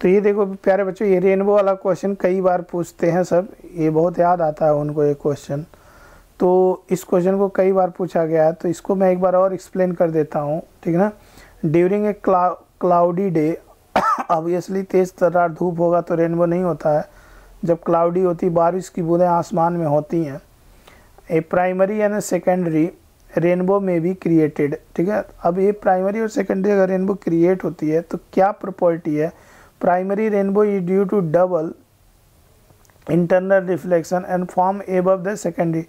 तो ये देखो प्यारे बच्चों ये रेनबो वाला क्वेश्चन कई बार पूछते हैं सब ये बहुत याद आता है उनको ये क्वेश्चन तो इस क्वेश्चन को कई बार पूछा गया है तो इसको मैं एक बार और एक्सप्लेन कर देता हूँ ठीक है ना during a cloudy day obviously तेज़ तरार धूप होगा तो रेनबो नहीं होता है जब क्लाउडी होती बारिश की बूंदें आसमान में होती हैं a primary and secondary rainbow में भी क्रिएटेड ठीक है अब ये प्राइमरी और सेकेंडरी अगर रेनबो क्रिएट होती है तो क्या प्रॉपर्टी है primary rainbow is due to double internal reflection and form above the secondary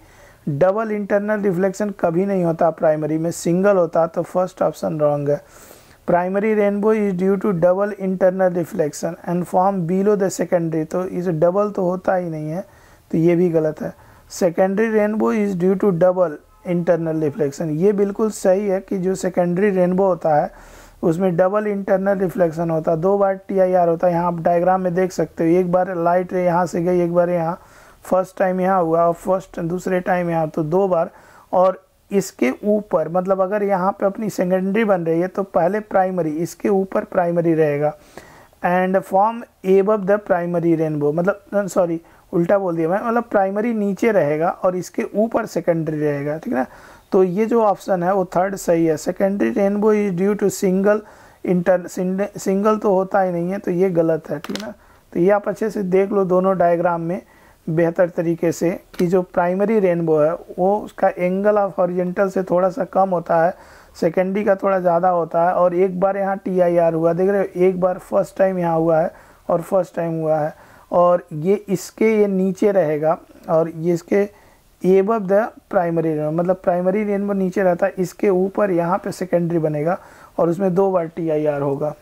double internal reflection कभी नहीं होता प्राइमरी में सिंगल होता तो फर्स्ट ऑप्शन रॉन्ग है primary rainbow is due to double internal reflection and form below the secondary तो इस double तो होता ही नहीं है तो ये भी गलत है secondary rainbow is due to double internal reflection ये बिल्कुल सही है कि जो सेकेंडरी रेनबो होता है उसमें डबल इंटरनल रिफ्लेक्शन होता है दो बार टी आई आर होता है यहाँ आप डायग्राम में देख सकते हो एक बार लाइट यहाँ से गई एक बार यहाँ फर्स्ट टाइम यहाँ हुआ और फर्स्ट दूसरे टाइम यहाँ तो दो बार और इसके ऊपर मतलब अगर यहाँ पे अपनी सेकेंडरी बन रही है तो पहले प्राइमरी इसके ऊपर प्राइमरी रहेगा and form above the primary rainbow मतलब सॉरी उल्टा बोल दिया मैं मतलब प्राइमरी नीचे रहेगा और इसके ऊपर सेकेंडरी रहेगा ठीक है ना तो ये जो ऑप्शन है वो थर्ड सही है secondary rainbow is due to single inter single तो होता ही नहीं है तो ये गलत है ठीक ना तो ये आप अच्छे से देख लो दोनों डायग्राम में बेहतर तरीके से कि जो प्राइमरी रेनबो है वो उसका एंगल ऑफ ऑरिजेंटल से थोड़ा सा कम होता है सेकेंडरी का थोड़ा ज़्यादा होता है और एक बार यहाँ टी आई आर हुआ देख रहे हो एक बार फर्स्ट टाइम यहाँ हुआ है और फर्स्ट टाइम हुआ है और ये इसके ये नीचे रहेगा और ये इसके एब द प्राइमरी रेन मतलब प्राइमरी रेनबो नीचे रहता है इसके ऊपर यहाँ पे सेकेंडरी बनेगा और उसमें दो बार टी आई आर होगा